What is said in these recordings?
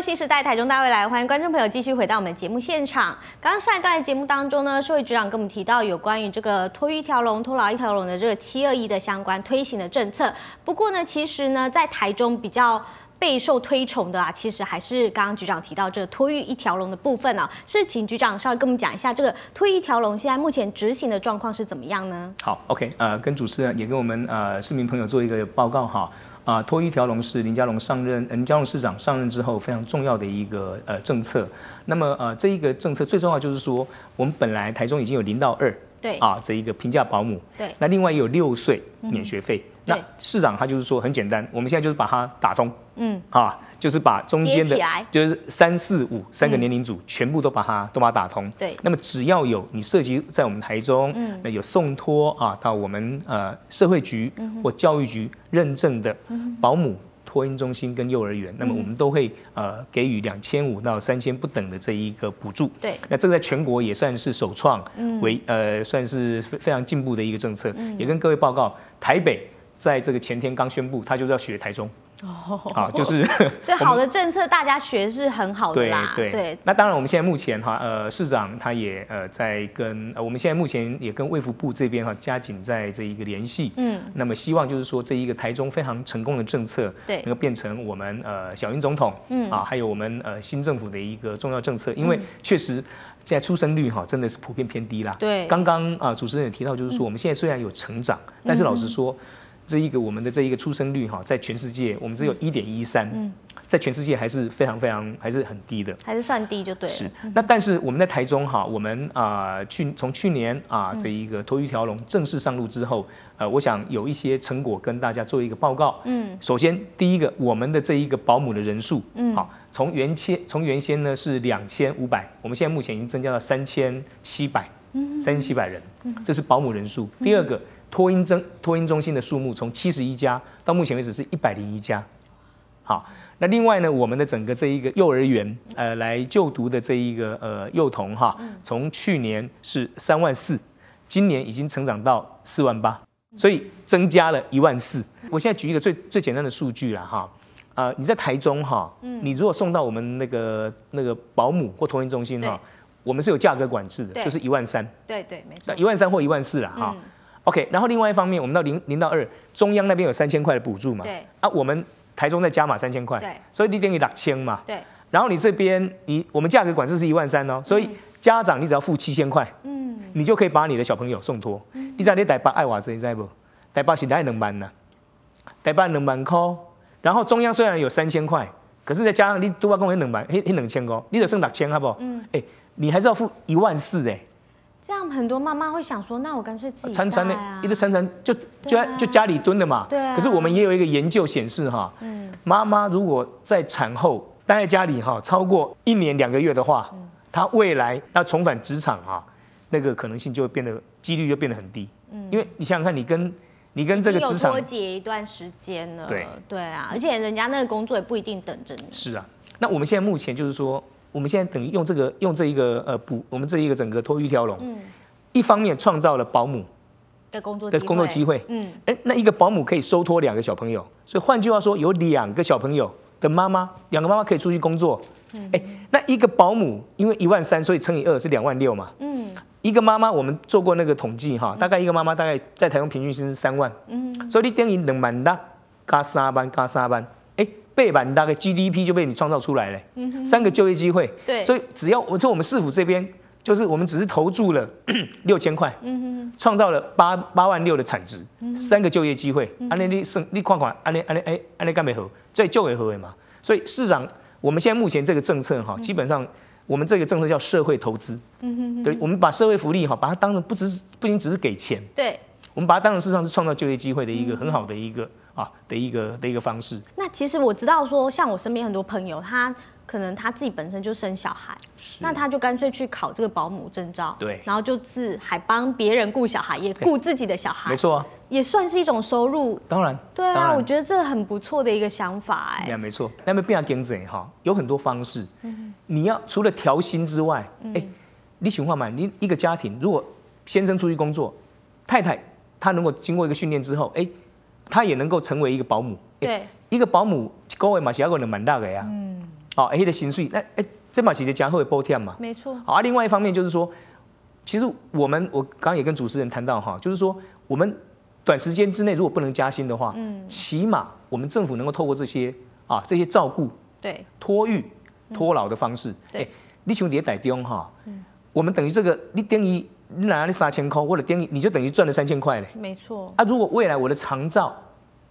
新时代台中大未来，欢迎观众朋友继续回到我们节目现场。刚刚上一段节目当中呢，社会局长跟我们提到有关于这个托育一条龙、托老一条龙的这个七二一的相关推行的政策。不过呢，其实呢，在台中比较备受推崇的啊，其实还是刚刚局长提到这个托育一条龙的部分啊。是请局长稍微跟我们讲一下，这个托育一条龙现在目前执行的状况是怎么样呢？好，OK，呃，跟主持人也跟我们呃市民朋友做一个报告哈。啊，脱衣条龙是林佳龙上任，林佳龙市长上任之后非常重要的一个呃政策。那么呃，这一个政策最重要就是说，我们本来台中已经有零到二。对啊，这一个平价保姆。对，那另外有六岁免学费。那市长他就是说很简单，我们现在就是把它打通。嗯，啊，就是把中间的，就是三四五三个年龄组全部都把它都把它打通。对，那么只要有你涉及在我们台中，那有送托啊，到我们呃社会局或教育局认证的保姆。播音中心跟幼儿园，那么我们都会呃给予两千五到三千不等的这一个补助。对，那这个在全国也算是首创，为呃算是非非常进步的一个政策。也跟各位报告，台北。在这个前天刚宣布，他就是要学台中，好，就是 这好的政策，大家学是很好的啦，对对对。那当然，我们现在目前哈，呃，市长他也呃在跟呃，我们现在目前也跟卫福部这边哈加紧在这一个联系，嗯，那么希望就是说这一个台中非常成功的政策，对，能够变成我们呃小英总统，嗯，啊，还有我们呃新政府的一个重要政策，因为确实现在出生率哈真的是普遍偏低啦，对，刚刚啊主持人也提到，就是说我们现在虽然有成长，但是老实说。这一个我们的这一个出生率哈，在全世界我们只有一点一三，在全世界还是非常非常还是很低的，还是算低就对了。是。那但是我们在台中哈，我们啊去从去年啊这一个头鱼条龙正式上路之后，呃，我想有一些成果跟大家做一个报告。嗯。首先第一个，我们的这一个保姆的人数，嗯，好，从原先从原先呢是两千五百，我们现在目前已经增加到三千七百，三千七百人，这是保姆人数。第二个。托婴中托婴中心的数目从七十一家到目前为止是一百零一家，好，那另外呢，我们的整个这一个幼儿园呃来就读的这一个呃幼童哈，从去年是三万四，今年已经成长到四万八，所以增加了一万四。我现在举一个最最简单的数据了哈，呃，你在台中哈，嗯，你如果送到我们那个那个保姆或托婴中心哈，我们是有价格管制的，就是一万三，对对没错，一万三或一万四了哈。OK，然后另外一方面，我们到零零到二，中央那边有三千块的补助嘛，对，啊，我们台中再加码三千块，对，所以你等于六千嘛，对，然后你这边你我们价格管制是一万三哦，所以家长你只要付七千块，嗯，你就可以把你的小朋友送托，知道你带八爱娃子，你道不？带爸是带两班呢？带八两万块，然后中央虽然有三千块，可是再加上你都要跟我两万，还还两千块，你就剩六千好不好？嗯，哎，你还是要付一万四哎。这样很多妈妈会想说：“那我干脆自己待啊，一直常常就就就家里蹲的嘛。”对啊。可是我们也有一个研究显示哈，妈妈如果在产后待在家里哈超过一年两个月的话，她未来要重返职场啊，那个可能性就会变得几率就变得很低。嗯，因为你想想看，你跟你跟这个职场脱节一段时间了。对对啊，而且人家那个工作也不一定等着你。是啊，那我们现在目前就是说。我们现在等于用这个用这一个呃补我们这一个整个托育一条龙，一方面创造了保姆的工作的工作机会，嗯，哎，那一个保姆可以收托两个小朋友，所以换句话说有两个小朋友的妈妈，两个妈妈可以出去工作，哎，那一个保姆因为一万三，所以乘以二是两万六嘛，嗯，一个妈妈我们做过那个统计哈，大概一个妈妈大概在台湾平均是三万，嗯，所以等于两万六加三万加三万。背板大概 GDP 就被你创造出来了，三个就业机会。对，所以只要我从我们市府这边，就是我们只是投注了 六千块，创造了八八万六的产值，三个就业机会。安利利剩利款款，安利安利哎，安利干梅河在就业、合为嘛。所以市长，我们现在目前这个政策哈，基本上我们这个政策叫社会投资。嗯哼，对，我们把社会福利哈，把它当成不只是不仅只是给钱。对。我们把它当成事实上是创造就业机会的一个很好的一个啊的一个的一个方式。那其实我知道说，像我身边很多朋友，他可能他自己本身就生小孩，那他就干脆去考这个保姆证照，对，然后就自还帮别人雇小孩，也雇自己的小孩，没错，也算是一种收入。当然，对啊，我觉得这个很不错的一个想法，哎，没错，那边变来变去哈，有很多方式。嗯，你要除了调薪之外，哎，你喜欢吗？你一个家庭如果先生出去工作，太太。他能够经过一个训练之后，哎，他也能够成为一个保姆。对，一个保姆高诶嘛，小狗能蛮大的呀。嗯。好，而且薪水，那哎，这嘛其实加厚的一点嘛。没错。好啊，另外一方面就是说，其实我们我刚刚也跟主持人谈到哈，就是说我们短时间之内如果不能加薪的话，嗯，起码我们政府能够透过这些啊这些照顾，对，托育、托老的方式，哎，你兄弟也在中哈，嗯，我们等于这个你等于。你拿你三千块，我的店，你就等于赚了三千块嘞。没错啊，如果未来我的长照，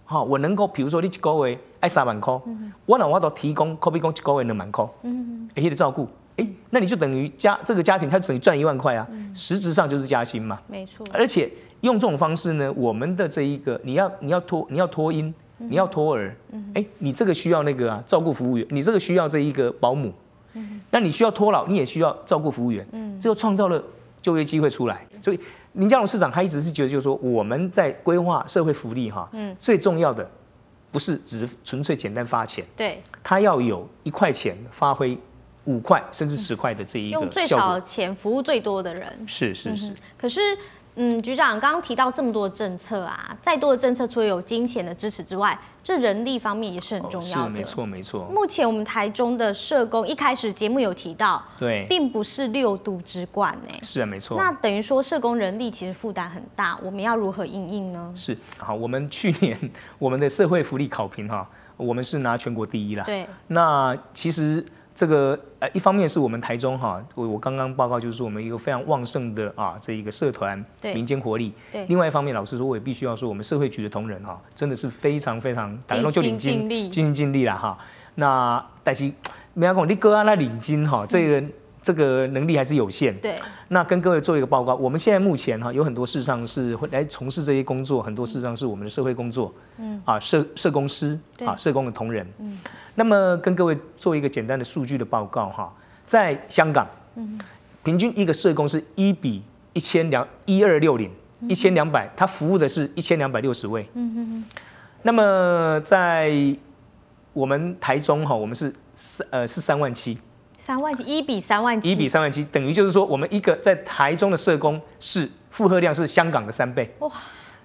好，我能够，比如说你一个月爱三万块，我那我都提供，可比讲一个月两万块，嗯，嗯，而且照顾，哎，那你就等于家这个家庭，他等于赚一万块啊，实质上就是加薪嘛。没错，而且用这种方式呢，我们的这一个，你要你要托你要托婴，你要托儿，哎，你这个需要那个啊，照顾服务员，你这个需要这一个保姆，嗯，那你需要托老，你也需要照顾服务员，嗯，这就创造了。就业机会出来，所以林佳龙市长他一直是觉得，就是说我们在规划社会福利哈，最重要的不是只纯粹简单发钱，对，他要有一块钱发挥五块甚至十块的这一个最少钱服务最多的人，是是是，可是。嗯，局长刚刚提到这么多政策啊，再多的政策除了有金钱的支持之外，这人力方面也是很重要的。是，没错，没错。目前我们台中的社工一开始节目有提到，对，并不是六度之冠呢。是啊，没错。那等于说社工人力其实负担很大，我们要如何应应呢？是，好，我们去年 我们的社会福利考评哈，我们是拿全国第一啦。对，那其实。这个呃，一方面是我们台中哈，我我刚刚报告就是说我们一个非常旺盛的啊，这一个社团、民间活力。对。另外一方面，老实说，我也必须要说，我们社会局的同仁哈，真的是非常非常打动就领金尽心尽力了哈。那黛西，没讲你哥下来领金哈，这人。这个能力还是有限。对，那跟各位做一个报告，我们现在目前哈有很多事实上是来从事这些工作，很多事实上是我们的社会工作。嗯，啊社社公司，啊社工的同仁。嗯，那么跟各位做一个简单的数据的报告哈，在香港，嗯，平均一个社工是一比一千两一二六零一千两百，他服务的是一千两百六十位。嗯嗯嗯。那么在我们台中哈，我们是三呃是三万七。三万七，一比三万七，一比三万七，等于就是说，我们一个在台中的社工是负荷量是香港的三倍。哇！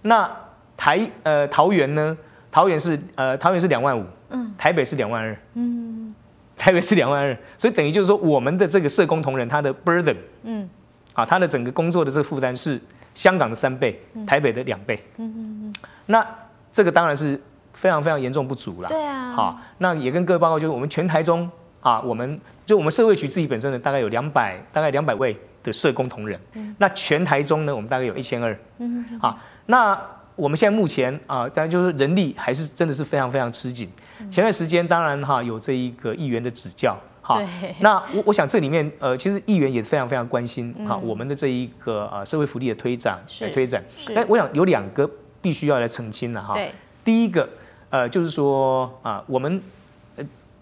那台呃桃园呢？桃园是呃桃园是两万五，嗯，台北是两万二，嗯，台北是两万二，所以等于就是说，我们的这个社工同仁他的 burden，嗯，啊，他的整个工作的这个负担是香港的三倍，台北的两倍。嗯嗯嗯。那这个当然是非常非常严重不足了。对啊。好，那也跟各位报告，就是我们全台中。啊，我们就我们社会局自己本身呢，大概有两百，大概两百位的社工同仁。嗯，那全台中呢，我们大概有一千二。嗯，啊，那我们现在目前啊，当然就是人力还是真的是非常非常吃紧。前段时间当然哈，有这一个议员的指教。哈，那我我想这里面呃，其实议员也是非常非常关心哈我们的这一个呃社会福利的推展。是。推展。是。那我想有两个必须要来澄清的哈。第一个呃，就是说啊，我们。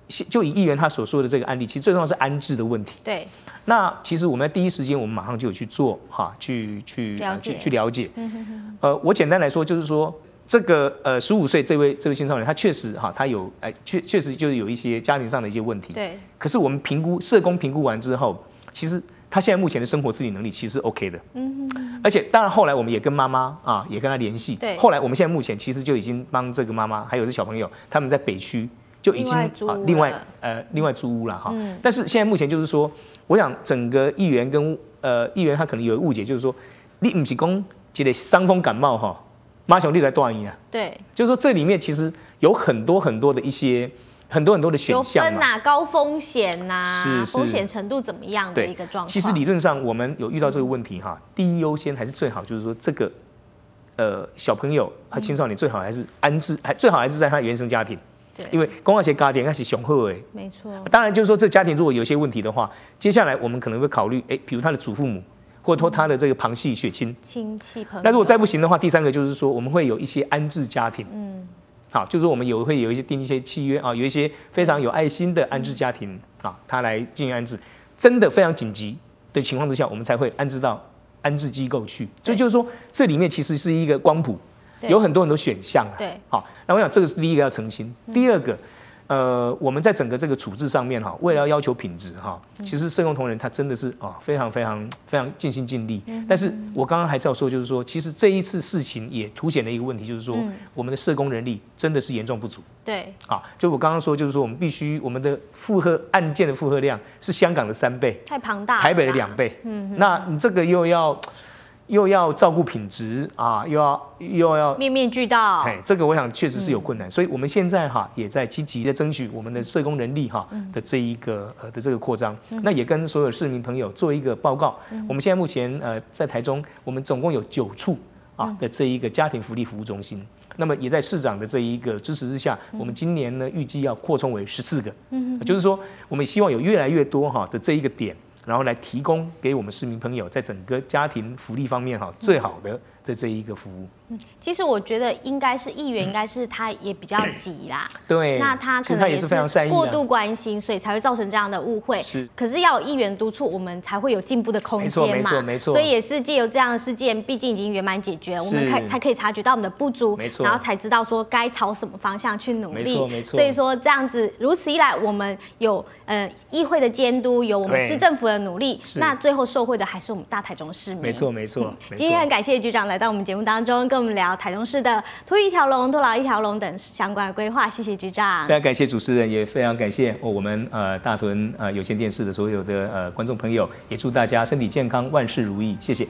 就以议员他所说的这个案例，其实最重要是安置的问题。对。那其实我们在第一时间，我们马上就有去做哈，去去去去了解。呃，我简单来说就是说，这个呃十五岁这位这位青少年，他确实哈，他有哎确确实就是有一些家庭上的一些问题。对。可是我们评估社工评估完之后，其实他现在目前的生活自理能力其实 OK 的。嗯哼。而且当然后来我们也跟妈妈啊也跟他联系。对。后来我们现在目前其实就已经帮这个妈妈还有这小朋友，他们在北区。就已经啊，另外呃，另外租屋了哈。嗯。但是现在目前就是说，我想整个议员跟呃议员他可能有误解，就是说，立五子讲觉个伤风感冒哈，马兄弟才断言啊。对。就是说这里面其实有很多很多的一些很多很多的选项有分高风险呐，风险程度怎么样的一个状况？其实理论上我们有遇到这个问题哈，第一优先还是最好就是说这个呃小朋友和青少年最好还是安置，还最好还是在他原生家庭。因为公案血家庭开始雄厚哎，没错。当然就是说，这家庭如果有些问题的话，接下来我们可能会考虑哎，比如他的祖父母，或者说他的这个旁系血亲。亲戚朋友。那如果再不行的话，第三个就是说，我们会有一些安置家庭。嗯。好，就是我们有会有一些定一些契约啊，有一些非常有爱心的安置家庭啊，他来进行安置。真的非常紧急的情况之下，我们才会安置到安置机构去。所以就是说，这里面其实是一个光谱。有很多很多选项啊。对，好，那我想这个是第一个要澄清。第二个，呃，我们在整个这个处置上面哈，为了要求品质哈，其实社工同仁他真的是啊非常非常非常尽心尽力。但是我刚刚还是要说，就是说，其实这一次事情也凸显了一个问题，就是说，我们的社工人力真的是严重不足。对，啊，就我刚刚说，就是说，我们必须我们的负荷案件的负荷量是香港的三倍，太庞大，台北的两倍。嗯，那你这个又要。又要照顾品质啊，又要又要面面俱到，哎，这个我想确实是有困难，所以我们现在哈也在积极的争取我们的社工人力哈的这一个呃的这个扩张，那也跟所有市民朋友做一个报告，我们现在目前呃在台中，我们总共有九处啊的这一个家庭福利服务中心，那么也在市长的这一个支持之下，我们今年呢预计要扩充为十四个，嗯，就是说我们希望有越来越多哈的这一个点。然后来提供给我们市民朋友，在整个家庭福利方面，哈，最好的。的这一个服务，嗯，其实我觉得应该是议员，应该是他也比较急啦，对，那他可能也是非常过度关心，所以才会造成这样的误会。是，可是要有议员督促，我们才会有进步的空间嘛，没错，没错，所以也是借由这样的事件，毕竟已经圆满解决，我们可才可以察觉到我们的不足，没错，然后才知道说该朝什么方向去努力，没错，没错。所以说这样子如此一来，我们有呃议会的监督，有我们市政府的努力，那最后受惠的还是我们大台中市民，没错，没错。今天很感谢局长来。到我们节目当中，跟我们聊台中市的“拖一条龙”、“拖老一条龙”等相关规划。谢谢局长，非常感谢主持人，也非常感谢我们呃大屯呃有线电视的所有的呃观众朋友，也祝大家身体健康，万事如意。谢谢，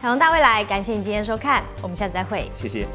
彩虹大未来，感谢你今天收看，我们下次再会，谢谢。